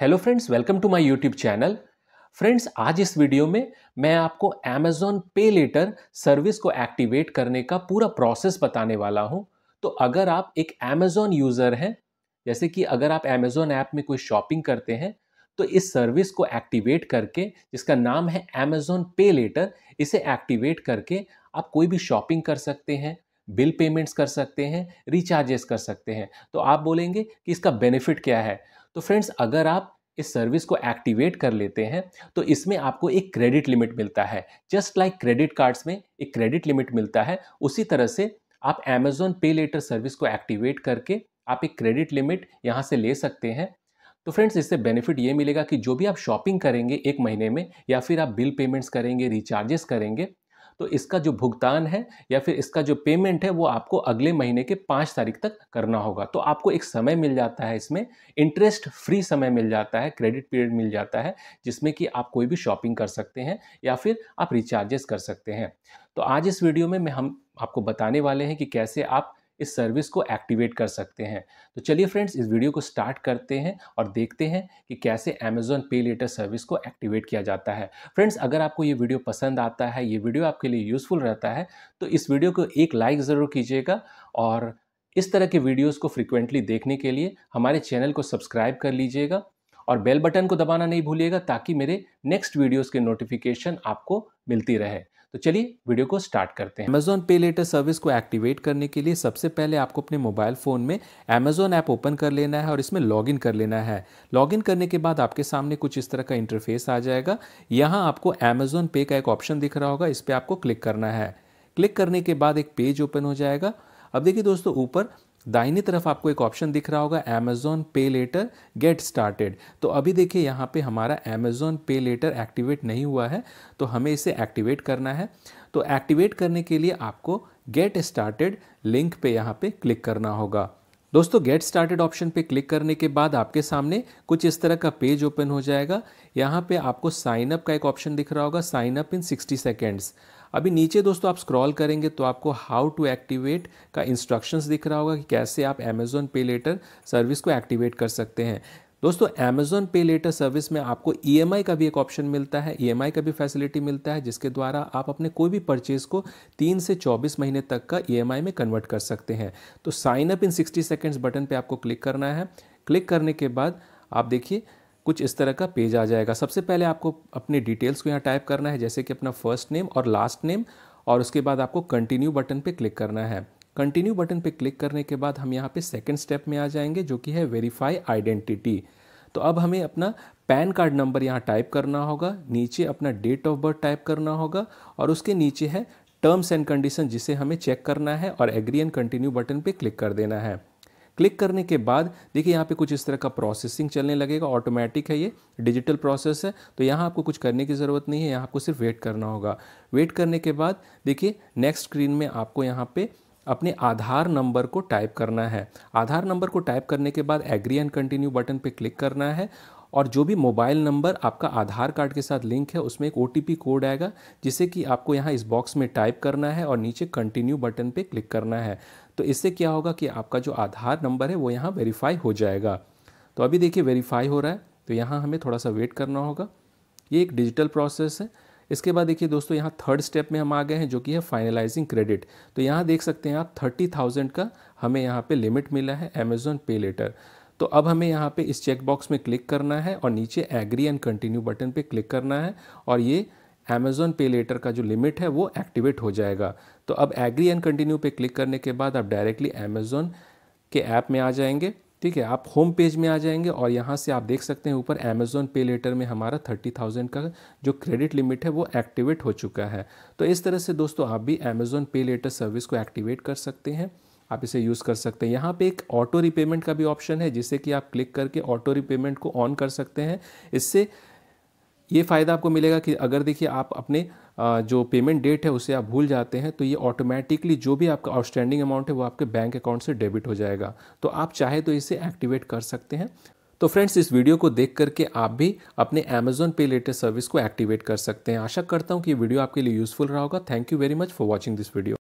hello friends welcome to my YouTube channel friends आज इस video में मैं आपको अमेजॉन पे लेटर सर्विस को एक्टिवेट करने का पूरा प्रोसेस बताने वाला हूं तो अगर आप एक अमेजॉन यूज़र हैं जैसे कि अगर आप अमेजॉन ऐप में कोई शॉपिंग करते हैं तो इस सर्विस को एक्टिवेट करके जिसका नाम है अमेजॉन पे लेटर इसे एक्टिवेट करके आप कोई भी शॉपिंग कर सकते हैं बिल पेमेंट्स कर सकते हैं रिचार्जेस कर सकते हैं तो आप बोलेंगे कि इसका बेनिफिट क्या है तो फ्रेंड्स अगर आप इस सर्विस को एक्टिवेट कर लेते हैं तो इसमें आपको एक क्रेडिट लिमिट मिलता है जस्ट लाइक क्रेडिट कार्ड्स में एक क्रेडिट लिमिट मिलता है उसी तरह से आप अमेजोन पे लेटर सर्विस को एक्टिवेट करके आप एक क्रेडिट लिमिट यहाँ से ले सकते हैं तो फ्रेंड्स इससे बेनिफिट ये मिलेगा कि जो भी आप शॉपिंग करेंगे एक महीने में या फिर आप बिल पेमेंट्स करेंगे रिचार्जेस करेंगे तो इसका जो भुगतान है या फिर इसका जो पेमेंट है वो आपको अगले महीने के पाँच तारीख तक करना होगा तो आपको एक समय मिल जाता है इसमें इंटरेस्ट फ्री समय मिल जाता है क्रेडिट पीरियड मिल जाता है जिसमें कि आप कोई भी शॉपिंग कर सकते हैं या फिर आप रिचार्जेस कर सकते हैं तो आज इस वीडियो में मैं हम आपको बताने वाले हैं कि कैसे आप इस सर्विस को एक्टिवेट कर सकते हैं तो चलिए फ्रेंड्स इस वीडियो को स्टार्ट करते हैं और देखते हैं कि कैसे अमेजॉन पे लेटर सर्विस को एक्टिवेट किया जाता है फ्रेंड्स अगर आपको ये वीडियो पसंद आता है ये वीडियो आपके लिए यूज़फुल रहता है तो इस वीडियो को एक लाइक ज़रूर कीजिएगा और इस तरह के वीडियोज़ को फ्रिक्वेंटली देखने के लिए हमारे चैनल को सब्सक्राइब कर लीजिएगा और बेल बटन को दबाना नहीं भूलिएगा ताकि मेरे नेक्स्ट वीडियोस के नोटिफिकेशन आपको मिलती रहे तो चलिए वीडियो को स्टार्ट करते हैं अमेजोन पे लेटर सर्विस को एक्टिवेट करने के लिए सबसे पहले आपको अपने मोबाइल फ़ोन में अमेजॉन ऐप ओपन कर लेना है और इसमें इन कर लेना है इन करने के बाद आपके सामने कुछ इस तरह का इंटरफेस आ जाएगा यहाँ आपको अमेजोन पे का एक ऑप्शन दिख रहा होगा इस पर आपको क्लिक करना है क्लिक करने के बाद एक पेज ओपन हो जाएगा अब देखिए दोस्तों ऊपर दाहिनी तरफ आपको एक ऑप्शन दिख रहा होगा Amazon पे लेटर गेट स्टार्टेड तो अभी देखिए यहाँ पे हमारा Amazon पे लेटर एक्टिवेट नहीं हुआ है तो हमें इसे एक्टिवेट करना है तो एक्टिवेट करने के लिए आपको गेट स्टार्टेड लिंक पे यहाँ पे क्लिक करना होगा दोस्तों गेट स्टार्टेड ऑप्शन पे क्लिक करने के बाद आपके सामने कुछ इस तरह का पेज ओपन हो जाएगा यहाँ पे आपको साइन अप का एक ऑप्शन दिख रहा होगा साइन अप इन 60 सेकेंड्स अभी नीचे दोस्तों आप स्क्रॉल करेंगे तो आपको हाउ टू एक्टिवेट का इंस्ट्रक्शंस दिख रहा होगा कि कैसे आप अमेजोन पे लेटर सर्विस को एक्टिवेट कर सकते हैं दोस्तों अमेजोन पे लेटर सर्विस में आपको ई e का भी एक ऑप्शन मिलता है ई e का भी फैसिलिटी मिलता है जिसके द्वारा आप अपने कोई भी परचेज को तीन से चौबीस महीने तक का ई e में कन्वर्ट कर सकते हैं तो sign up in sixty seconds button पर आपको क्लिक करना है क्लिक करने के बाद आप देखिए कुछ इस तरह का पेज आ जाएगा सबसे पहले आपको अपने डिटेल्स को यहाँ टाइप करना है जैसे कि अपना फर्स्ट नेम और लास्ट नेम और उसके बाद आपको कंटिन्यू बटन पे क्लिक करना है कंटिन्यू बटन पे क्लिक करने के बाद हम यहाँ पे सेकंड स्टेप में आ जाएंगे जो कि है वेरीफाई आइडेंटिटी तो अब हमें अपना पैन कार्ड नंबर यहाँ टाइप करना होगा नीचे अपना डेट ऑफ बर्थ टाइप करना होगा और उसके नीचे है टर्म्स एंड कंडीशन जिसे हमें चेक करना है और एग्री एंड कंटिन्यू बटन पे क्लिक कर देना है क्लिक करने के बाद देखिए यहाँ पे कुछ इस तरह का प्रोसेसिंग चलने लगेगा ऑटोमेटिक है ये डिजिटल प्रोसेस है तो यहाँ आपको कुछ करने की ज़रूरत नहीं है यहाँ आपको सिर्फ वेट करना होगा वेट करने के बाद देखिए नेक्स्ट स्क्रीन में आपको यहाँ पे अपने आधार नंबर को टाइप करना है आधार नंबर को टाइप करने के बाद एग्री एंड कंटिन्यू बटन पर क्लिक करना है और जो भी मोबाइल नंबर आपका आधार कार्ड के साथ लिंक है उसमें एक ओ कोड आएगा जिसे कि आपको यहाँ इस बॉक्स में टाइप करना है और नीचे कंटिन्यू बटन पे क्लिक करना है तो इससे क्या होगा कि आपका जो आधार नंबर है वो यहाँ वेरीफाई हो जाएगा तो अभी देखिए वेरीफाई हो रहा है तो यहाँ हमें थोड़ा सा वेट करना होगा ये एक डिजिटल प्रोसेस है इसके बाद देखिए दोस्तों यहाँ थर्ड स्टेप में हम आ गए हैं जो कि है फाइनलाइजिंग क्रेडिट तो यहाँ देख सकते हैं आप थर्टी थाउजेंड का हमें यहाँ पे लिमिट मिला है अमेजोन पे लेटर तो अब हमें यहाँ पे इस चेक बॉक्स में क्लिक करना है और नीचे एग्री एंड कंटिन्यू बटन पे क्लिक करना है और ये अमेजोन पे लेटर का जो लिमिट है वो एक्टिवेट हो जाएगा तो अब एग्री एंड कंटिन्यू पे क्लिक करने के बाद आप डायरेक्टली अमेजोन के ऐप में आ जाएंगे ठीक है आप होम पेज में आ जाएंगे और यहाँ से आप देख सकते हैं ऊपर अमेजोन पे लेटर में हमारा थर्टी थाउजेंड का जो क्रेडिट लिमिट है वो एक्टिवेट हो चुका है तो इस तरह से दोस्तों आप भी अमेजोन पे लेटर सर्विस को एक्टिवेट कर सकते हैं आप इसे यूज़ कर सकते हैं यहाँ पे एक ऑटो रिपेमेंट का भी ऑप्शन है जिसे कि आप क्लिक करके ऑटो रिपेमेंट को ऑन कर सकते हैं इससे ये फ़ायदा आपको मिलेगा कि अगर देखिए आप अपने जो पेमेंट डेट है उसे आप भूल जाते हैं तो ये ऑटोमेटिकली जो भी आपका आउटस्टैंडिंग अमाउंट है वो आपके बैंक अकाउंट से डेबिट हो जाएगा तो आप चाहे तो इसे एक्टिवेट कर सकते हैं तो फ्रेंड्स इस वीडियो को देख करके आप भी अपने अमेजोन पे लेटेस्ट सर्विस को एक्टिवेट कर सकते हैं आशा करता हूँ कि ये वीडियो आपके लिए यूज़फुल रहा होगा thank you very much for watching this video